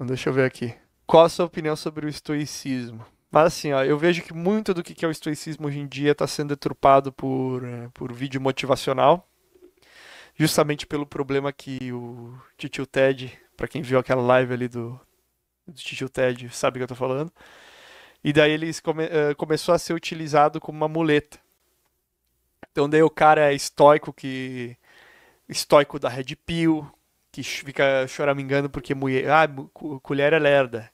Então, deixa eu ver aqui. Qual a sua opinião sobre o estoicismo? Mas assim, ó, eu vejo que muito do que é o estoicismo hoje em dia está sendo deturpado por, é, por vídeo motivacional, justamente pelo problema que o Titio Ted, para quem viu aquela live ali do, do Titio Ted, sabe o que eu tô falando, e daí ele come, uh, começou a ser utilizado como uma muleta. Então daí o cara é estoico que... estoico da Red Pill, que fica choramingando porque mulher. Ah, colher é lerda.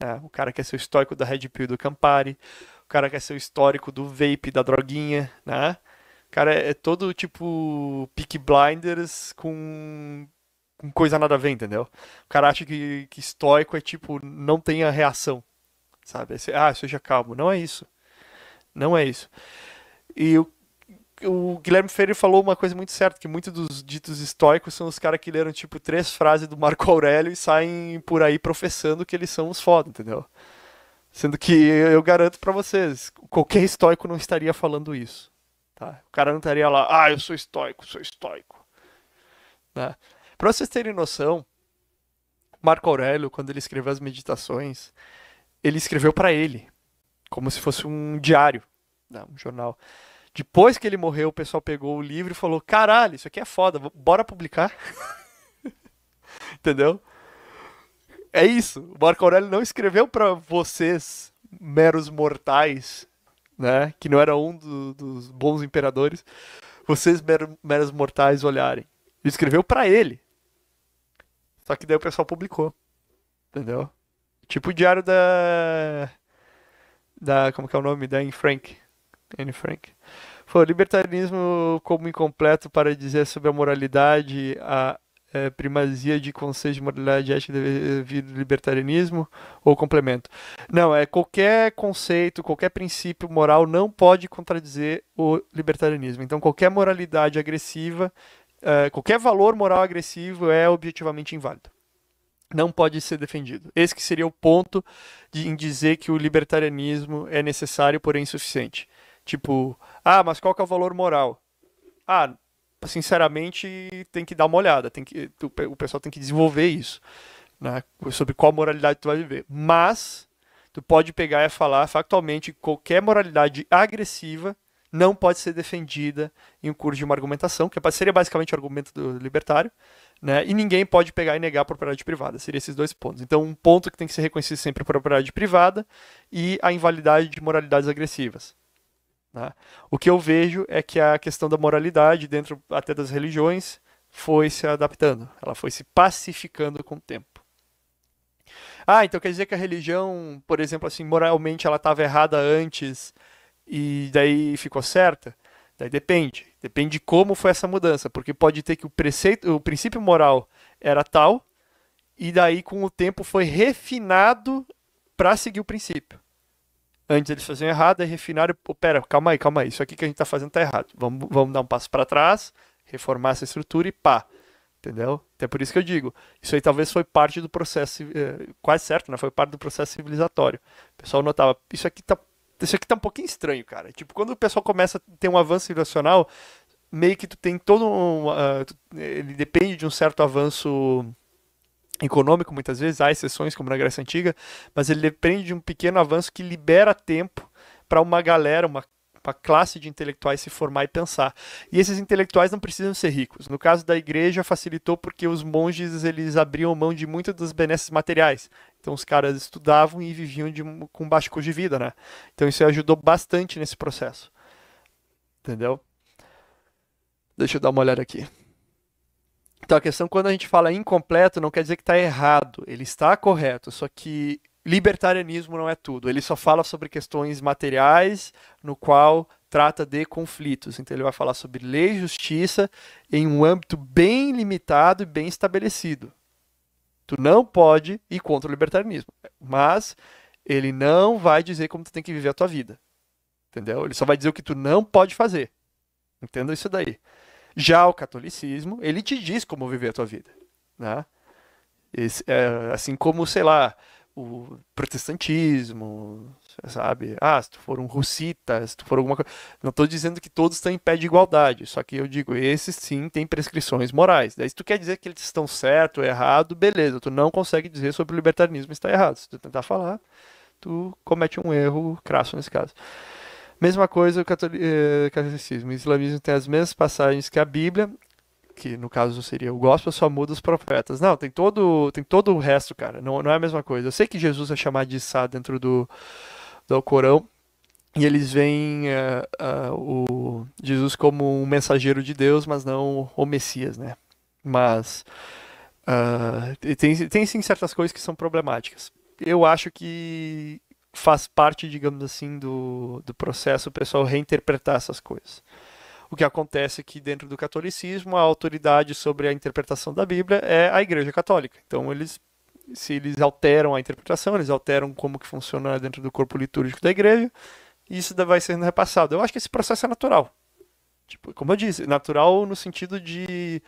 É, o cara quer ser o histórico da Red Pill do Campari. O cara quer ser o histórico do vape, da droguinha, né? O cara é, é todo tipo pick blinders com, com coisa nada a ver, entendeu? O cara acha que, que estoico é tipo, não tem a reação, sabe? ah, seja calmo. Não é isso. Não é isso. E o o Guilherme Ferreira falou uma coisa muito certa, que muitos dos ditos estoicos são os caras que leram, tipo, três frases do Marco Aurélio e saem por aí professando que eles são os foda, entendeu? Sendo que eu garanto para vocês, qualquer estoico não estaria falando isso. Tá? O cara não estaria lá, ah, eu sou estoico, sou estoico. Né? Para vocês terem noção, Marco Aurélio, quando ele escreveu as meditações, ele escreveu para ele, como se fosse um diário, né? um jornal. Depois que ele morreu, o pessoal pegou o livro e falou: caralho, isso aqui é foda, bora publicar. Entendeu? É isso. O Marco Aurélio não escreveu para vocês, meros mortais, né? Que não era um do, dos bons imperadores, vocês, meros mortais, olharem. Ele escreveu para ele. Só que daí o pessoal publicou. Entendeu? Tipo o diário da. Da. Como que é o nome? Da Anne Frank. Anne Frank. Foi o libertarianismo como incompleto para dizer sobre a moralidade, a é, primazia de conceitos de moralidade ética devido ao libertarianismo ou complemento. Não, é qualquer conceito, qualquer princípio moral não pode contradizer o libertarianismo. Então, qualquer moralidade agressiva, é, qualquer valor moral agressivo é objetivamente inválido. Não pode ser defendido. Esse que seria o ponto de, em dizer que o libertarianismo é necessário, porém insuficiente. Tipo, ah, mas qual que é o valor moral? Ah, sinceramente, tem que dar uma olhada, tem que, o pessoal tem que desenvolver isso, né? Sobre qual moralidade tu vai viver. Mas tu pode pegar e falar factualmente qualquer moralidade agressiva não pode ser defendida em um curso de uma argumentação, que é seria basicamente o argumento do libertário, né? E ninguém pode pegar e negar a propriedade privada. Seriam esses dois pontos. Então, um ponto que tem que ser reconhecido sempre é a propriedade privada e a invalidade de moralidades agressivas. Tá? O que eu vejo é que a questão da moralidade, dentro até das religiões, foi se adaptando, ela foi se pacificando com o tempo. Ah, então quer dizer que a religião, por exemplo, assim, moralmente ela estava errada antes e daí ficou certa? Daí depende, depende de como foi essa mudança, porque pode ter que o preceito, o princípio moral era tal e daí com o tempo foi refinado para seguir o princípio. Antes eles faziam errado, aí refinaram. e, pera, calma aí, calma aí. Isso aqui que a gente está fazendo está errado. Vamos, vamos dar um passo para trás, reformar essa estrutura e pá. Entendeu? Até então por isso que eu digo. Isso aí talvez foi parte do processo, eh, quase certo, né? Foi parte do processo civilizatório. O pessoal notava, isso aqui tá, isso aqui tá um pouquinho estranho, cara. Tipo, quando o pessoal começa a ter um avanço civilizacional, meio que tu tem todo um. Uh, ele depende de um certo avanço econômico muitas vezes, há exceções como na Grécia Antiga, mas ele depende de um pequeno avanço que libera tempo para uma galera, uma uma classe de intelectuais se formar e pensar. E esses intelectuais não precisam ser ricos. No caso da igreja, facilitou porque os monges eles abriam mão de muitas das benesses materiais. Então os caras estudavam e viviam de, com baixo custo de vida, né? Então isso ajudou bastante nesse processo. Entendeu? Deixa eu dar uma olhada aqui. Então a questão, quando a gente fala incompleto, não quer dizer que está errado, ele está correto, só que libertarianismo não é tudo. Ele só fala sobre questões materiais, no qual trata de conflitos. Então ele vai falar sobre lei e justiça em um âmbito bem limitado e bem estabelecido. Tu não pode ir contra o libertarianismo, mas ele não vai dizer como tu tem que viver a tua vida. Entendeu? Ele só vai dizer o que tu não pode fazer. Entenda isso daí. Já o catolicismo, ele te diz como viver a tua vida. Né? Esse, é, assim como, sei lá, o protestantismo, sabe? Ah, se tu for um russita, se tu for alguma coisa. Não estou dizendo que todos estão em pé de igualdade, só que eu digo, esses sim têm prescrições morais. Daí, se tu quer dizer que eles estão certo ou errado, beleza, tu não consegue dizer sobre o libertarianismo está errado. Se tu tentar falar, tu comete um erro crasso nesse caso. Mesma coisa o eh, catolicismo. O islamismo tem as mesmas passagens que a Bíblia, que no caso seria o gospel, só muda os profetas. Não, tem todo, tem todo o resto, cara. Não, não é a mesma coisa. Eu sei que Jesus é chamado de Sá dentro do, do Corão, e eles veem uh, uh, o Jesus como um mensageiro de Deus, mas não o Messias, né? Mas uh, tem, tem sim certas coisas que são problemáticas. Eu acho que faz parte, digamos assim, do, do processo o pessoal reinterpretar essas coisas. O que acontece é que dentro do catolicismo a autoridade sobre a interpretação da Bíblia é a Igreja Católica. Então eles se eles alteram a interpretação, eles alteram como que funciona dentro do corpo litúrgico da igreja, isso vai sendo repassado. Eu acho que esse processo é natural. Tipo, como eu disse, natural no sentido de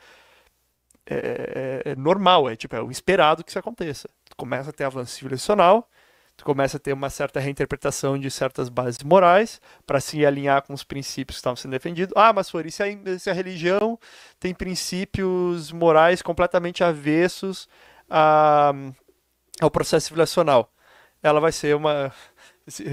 é, é, é normal, é tipo, é o esperado que isso aconteça. começa a ter avanço civilizacional, tu começa a ter uma certa reinterpretação de certas bases morais para se alinhar com os princípios que estavam sendo defendidos. Ah, mas Flori, isso a, se a religião tem princípios morais completamente avessos a, ao processo civilizacional, ela vai ser uma. se,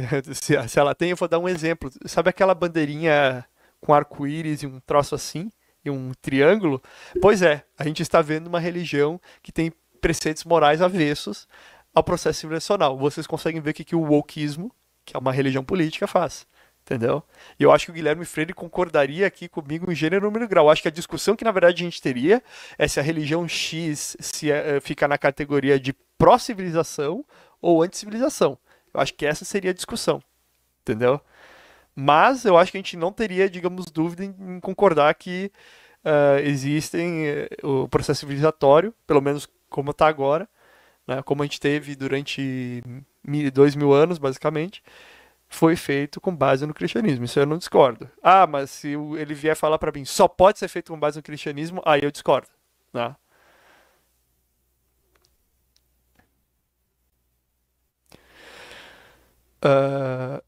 se ela tem, eu vou dar um exemplo. Sabe aquela bandeirinha com arco-íris e um troço assim? E um triângulo? Pois é, a gente está vendo uma religião que tem preceitos morais avessos ao processo civilizacional. Vocês conseguem ver o que, que o wokeismo, que é uma religião política, faz. Entendeu? E eu acho que o Guilherme Freire concordaria aqui comigo em gênero número grau. Eu acho que a discussão que, na verdade, a gente teria é se a religião X se é, fica na categoria de pró-civilização ou anti-civilização. Eu acho que essa seria a discussão. Entendeu? Mas eu acho que a gente não teria, digamos, dúvida em, concordar que uh, existem uh, o processo civilizatório, pelo menos como está agora, né, como a gente teve durante mil, dois mil anos, basicamente, foi feito com base no cristianismo. Isso eu não discordo. Ah, mas se ele vier falar para mim, só pode ser feito com base no cristianismo, aí eu discordo. Né? Uh...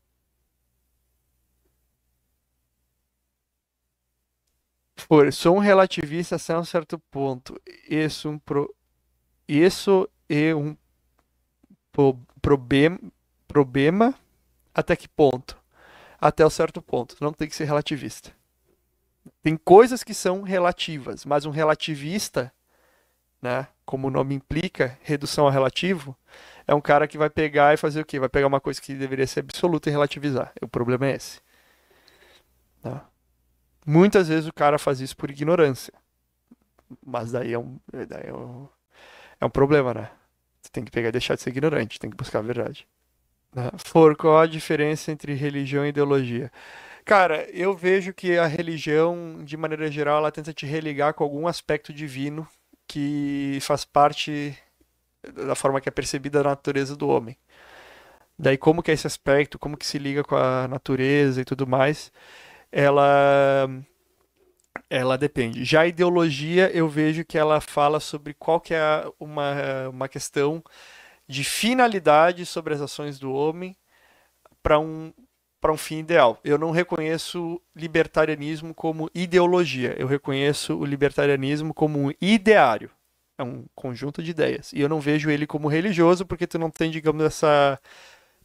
Por, sou um relativista até um certo ponto. Isso é um pro... Isso e um problema, problema até que ponto? Até um certo ponto. Não tem que ser relativista. Tem coisas que são relativas, mas um relativista, né, como o nome implica, redução a relativo, é um cara que vai pegar e fazer o quê? Vai pegar uma coisa que deveria ser absoluta e relativizar. O problema é esse. Tá? Muitas vezes o cara faz isso por ignorância. Mas daí é um, daí é um, é um problema, né? tem que pegar e deixar de ser ignorante, tem que buscar a verdade. Né? For, qual a diferença entre religião e ideologia? Cara, eu vejo que a religião, de maneira geral, ela tenta te religar com algum aspecto divino que faz parte da forma que é percebida a natureza do homem. Daí como que é esse aspecto, como que se liga com a natureza e tudo mais, ela ela depende. Já a ideologia, eu vejo que ela fala sobre qual que é uma, uma questão de finalidade sobre as ações do homem para um, para um fim ideal. Eu não reconheço libertarianismo como ideologia, eu reconheço o libertarianismo como um ideário. É um conjunto de ideias. E eu não vejo ele como religioso, porque tu não tem, digamos, essa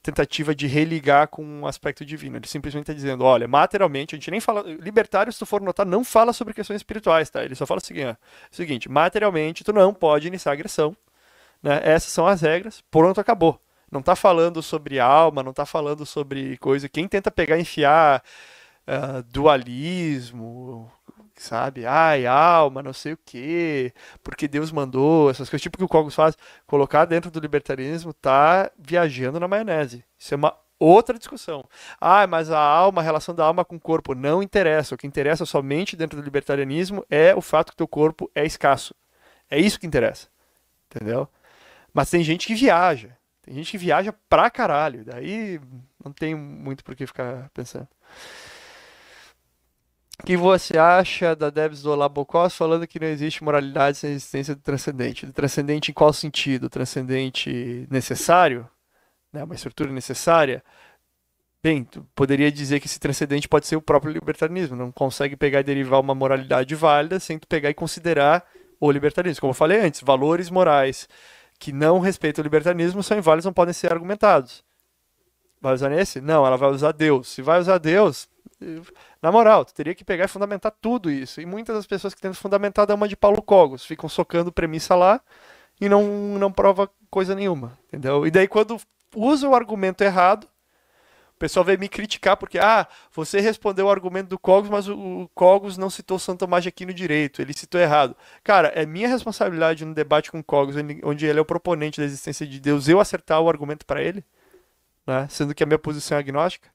tentativa de religar com um aspecto divino. Ele simplesmente está dizendo, olha, materialmente, a gente nem fala. Libertário, se tu for notar, não fala sobre questões espirituais, tá? Ele só fala o seguinte, seguinte materialmente, tu não pode iniciar agressão. Né? Essas são as regras, pronto, acabou. Não está falando sobre alma, não está falando sobre coisa. Quem tenta pegar enfiar uh, dualismo, sabe? Ai, alma, não sei o quê, porque Deus mandou, essas coisas, tipo que o Cogos faz, colocar dentro do libertarianismo tá viajando na maionese. Isso é uma outra discussão. Ah, mas a alma, a relação da alma com o corpo, não interessa. O que interessa somente dentro do libertarianismo é o fato que teu corpo é escasso. É isso que interessa. Entendeu? Mas tem gente que viaja. Tem gente que viaja pra caralho. Daí não tem muito por que ficar pensando. O que você acha da Debs do Labocos falando que não existe moralidade sem existência do transcendente? Do transcendente em qual sentido? Transcendente necessário? Né? Uma estrutura necessária? Bem, poderia dizer que esse transcendente pode ser o próprio libertarianismo. Não consegue pegar e derivar uma moralidade válida sem tu pegar e considerar o libertarianismo. Como eu falei antes, valores morais que não respeitam o libertarianismo são inválidos, não podem ser argumentados. Vai usar nesse? Não, ela vai usar Deus. Se vai usar Deus, na moral, tu teria que pegar e fundamentar tudo isso. E muitas das pessoas que tentam fundamentar é uma de Paulo Cogos, ficam socando premissa lá e não, não prova coisa nenhuma, entendeu? E daí quando usa o argumento errado, o pessoal vem me criticar porque, ah, você respondeu o argumento do Cogos, mas o Cogos não citou Santo Tomás de Aquino direito, ele citou errado. Cara, é minha responsabilidade no debate com o Cogos, onde ele é o proponente da existência de Deus, eu acertar o argumento para ele, né? sendo que a minha posição é agnóstica.